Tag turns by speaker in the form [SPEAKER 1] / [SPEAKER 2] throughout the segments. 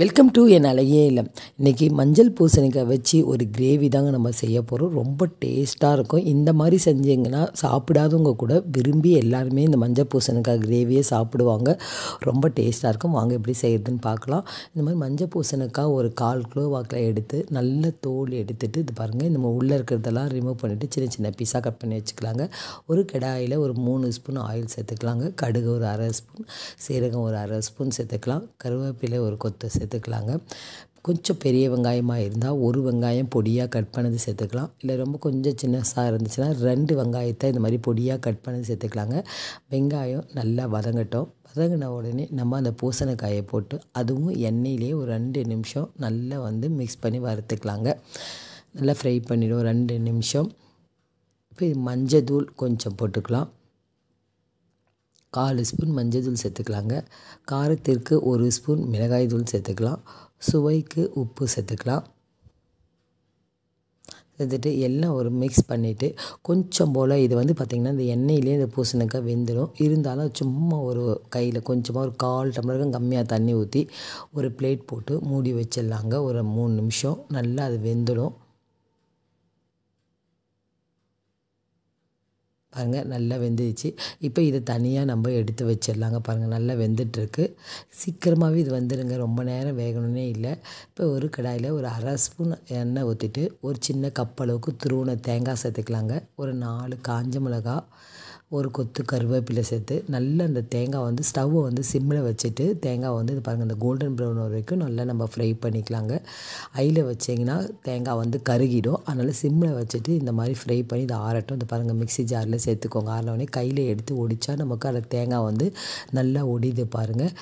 [SPEAKER 1] welcome to என் அழகிய இல்லை இன்றைக்கி மஞ்சள் பூசணிக்காய் வச்சு ஒரு கிரேவி தாங்க நம்ம செய்ய போகிறோம் ரொம்ப டேஸ்ட்டாக இருக்கும் இந்த மாதிரி செஞ்சிங்கன்னா சாப்பிடாதவங்க கூட விரும்பி எல்லாருமே இந்த மஞ்சள் பூசணிக்காய் கிரேவியை சாப்பிடுவாங்க ரொம்ப டேஸ்ட்டாக இருக்கும் வாங்க எப்படி செய்கிறதுன்னு பார்க்கலாம் இந்த மாதிரி மஞ்சள் பூசணிக்காய் ஒரு கால் கிலோ வாக்கில் எடுத்து நல்ல தோல் எடுத்துகிட்டு இது பாருங்கள் நம்ம உள்ளே இருக்கிறதெல்லாம் ரிமூவ் பண்ணிவிட்டு சின்ன சின்ன பீஸாக கட் பண்ணி வச்சுக்கலாங்க ஒரு கிடாயில் ஒரு மூணு ஸ்பூன் ஆயில் சேர்த்துக்கலாங்க கடுகு ஒரு அரை ஸ்பூன் சீரகம் ஒரு அரை ஸ்பூன் சேர்த்துக்கலாம் கருவேப்பிலை ஒரு கொத்து சேர்த்து சேர்த்துக்கலாங்க கொஞ்சம் பெரிய வெங்காயமாக இருந்தால் ஒரு வெங்காயம் பொடியாக கட் பண்ணது சேர்த்துக்கலாம் இல்லை ரொம்ப கொஞ்சம் சின்னசாக இருந்துச்சுன்னா ரெண்டு வெங்காயத்தை இந்த மாதிரி பொடியாக கட் பண்ணது சேர்த்துக்கலாங்க வெங்காயம் நல்லா வதங்கட்டும் வதங்கின உடனே நம்ம அந்த பூசணிக்காயை போட்டு அதுவும் எண்ணெயிலே ஒரு ரெண்டு நிமிஷம் நல்லா வந்து மிக்ஸ் பண்ணி வறுத்துக்கலாங்க நல்லா ஃப்ரை பண்ணிவிடும் ரெண்டு நிமிஷம் இப்போ மஞ்சள் தூள் கொஞ்சம் போட்டுக்கலாம் கால் ஸ்பூன் மஞ்சள் தூள் சேர்த்துக்கலாங்க காரத்திற்கு ஒரு ஸ்பூன் மிளகாய் தூள் சேர்த்துக்கலாம் சுவைக்கு உப்பு சேர்த்துக்கலாம் சேர்த்துட்டு எல்லாம் ஒரு மிக்ஸ் பண்ணிவிட்டு கொஞ்சம் போல் இது வந்து பார்த்திங்கன்னா இந்த எண்ணெயிலே இந்த பூசணிக்காய் வெந்துடும் இருந்தாலும் சும்மா ஒரு கையில் கொஞ்சமாக ஒரு கால் டம்ளருக்கும் கம்மியாக தண்ணி ஊற்றி ஒரு பிளேட் போட்டு மூடி வச்சிடலாங்க ஒரு மூணு நிமிஷம் நல்லா அது வெந்துடும் பாருங்கள் நல்லா வெந்துடுச்சு இப்போ இதை தனியாக நம்ம எடுத்து வச்சிடலாங்க பாருங்கள் நல்லா வெந்துட்டுருக்கு சீக்கிரமாகவே இது வந்துடுங்க ரொம்ப நேரம் வேகணுன்னே இல்லை இப்போ ஒரு கடாயில் ஒரு அரை ஸ்பூன் எண்ணெய் ஊற்றிட்டு ஒரு சின்ன கப்பளவுக்கு அளவுக்கு துருவனை தேங்காய் சேர்த்துக்கலாங்க ஒரு நாலு காஞ்ச மிளகா ஒரு கொத்து கருவேப்பிலை சேர்த்து நல்லா அந்த தேங்காய் வந்து ஸ்டவ்வை வந்து சிம்மில் வச்சுட்டு தேங்காய் வந்து இது பாருங்கள் இந்த கோல்டன் ப்ரௌன் வரைக்கும் நல்லா நம்ம ஃப்ரை பண்ணிக்கலாங்க ஐயில் வச்சிங்கன்னா தேங்காய் வந்து கருகிடும் அதனால் சிம்மில் வச்சுட்டு இந்த மாதிரி ஃப்ரை பண்ணி இதை ஆரட்டும் இந்த பாருங்கள் மிக்சி ஜாரில் சேர்த்துக்கோங்க ஆறினவுடனே கையில் எடுத்து ஒடித்தா நமக்கு அந்த தேங்காய் வந்து நல்லா ஒடிது பாருங்கள்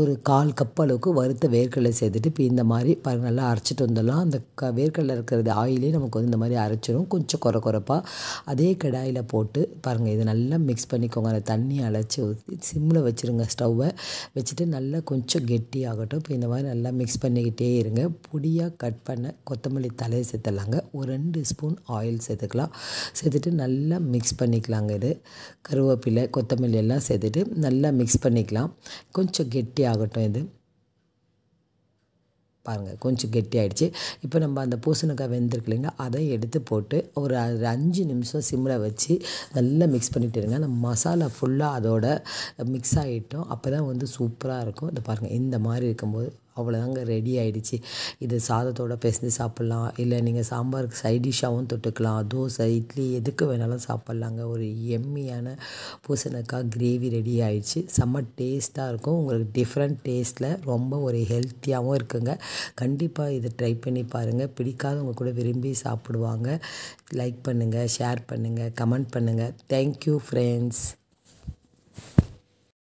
[SPEAKER 1] ஒரு கால் கப் அளவுக்கு வறுத்த வேர்க்கடலை சேர்த்துட்டு இப்போ இந்த மாதிரி பாருங்க நல்லா அரைச்சிட்டு வந்துடலாம் அந்த க வேர்க்கடலை இருக்கிறது ஆயிலே நமக்கு வந்து இந்த மாதிரி அரைச்சிரும் கொஞ்சம் குறை குறைப்பாக அதே கடாயில் போட்டு பாருங்கள் இது நல்லா மிக்ஸ் பண்ணிக்கோங்க அந்த தண்ணி அழைச்சி ஊற்றி சிம்மில் வச்சுருங்க ஸ்டவ்வை வச்சுட்டு நல்லா கொஞ்சம் கெட்டி ஆகட்டும் இப்போ இந்த மாதிரி நல்லா மிக்ஸ் பண்ணிக்கிட்டே இருங்க பொடியாக கட் பண்ண கொத்தமல்லி தலையை சேர்த்துடலாங்க ஒரு ரெண்டு ஸ்பூன் ஆயில் சேர்த்துக்கலாம் சேர்த்துட்டு நல்லா மிக்ஸ் பண்ணிக்கலாங்க இது கருவேப்பிலை கொத்தமல்லி எல்லாம் சேர்த்துட்டு நல்லா மிக்ஸ் பண்ணிக்கலாம் கொஞ்சம் கெட்டி கெட்டி ஆகட்டும் இது பாருங்கள் கொஞ்சம் கெட்டியாயிடுச்சு இப்போ நம்ம அந்த பூசணிக்காய் வெந்திருக்கு இல்லைங்களா அதை எடுத்து போட்டு ஒரு அஞ்சு நிமிஷம் சிம்மில் வச்சு நல்லா மிக்ஸ் பண்ணிட்டு இருங்க அந்த மசாலா ஃபுல்லாக அதோட மிக்ஸ் ஆகிட்டோம் அப்போ தான் வந்து சூப்பராக இருக்கும் இந்த பாருங்கள் இந்த மாதிரி இருக்கும்போது அவ்வளோதாங்க ரெடி ஆகிடுச்சு இது சாதத்தோடு பிசைஞ்சு சாப்பிட்லாம் இல்லை நீங்கள் சாம்பாருக்கு சைட் டிஷ்ஷாகவும் தொட்டுக்கலாம் தோசை இட்லி எதுக்கு வேணாலும் சாப்பிட்லாங்க ஒரு எம்மியான பூசணக்காய் கிரேவி ரெடி ஆகிடுச்சு செம்ம டேஸ்ட்டாக இருக்கும் உங்களுக்கு டிஃப்ரெண்ட் டேஸ்ட்டில் ரொம்ப ஒரு ஹெல்த்தியாகவும் இருக்குங்க கண்டிப்பாக இதை ட்ரை பண்ணி பாருங்கள் பிடிக்காதவங்க கூட விரும்பி சாப்பிடுவாங்க லைக் பண்ணுங்கள் ஷேர் பண்ணுங்கள் கமெண்ட் பண்ணுங்கள் தேங்க்யூ ஃப்ரெண்ட்ஸ்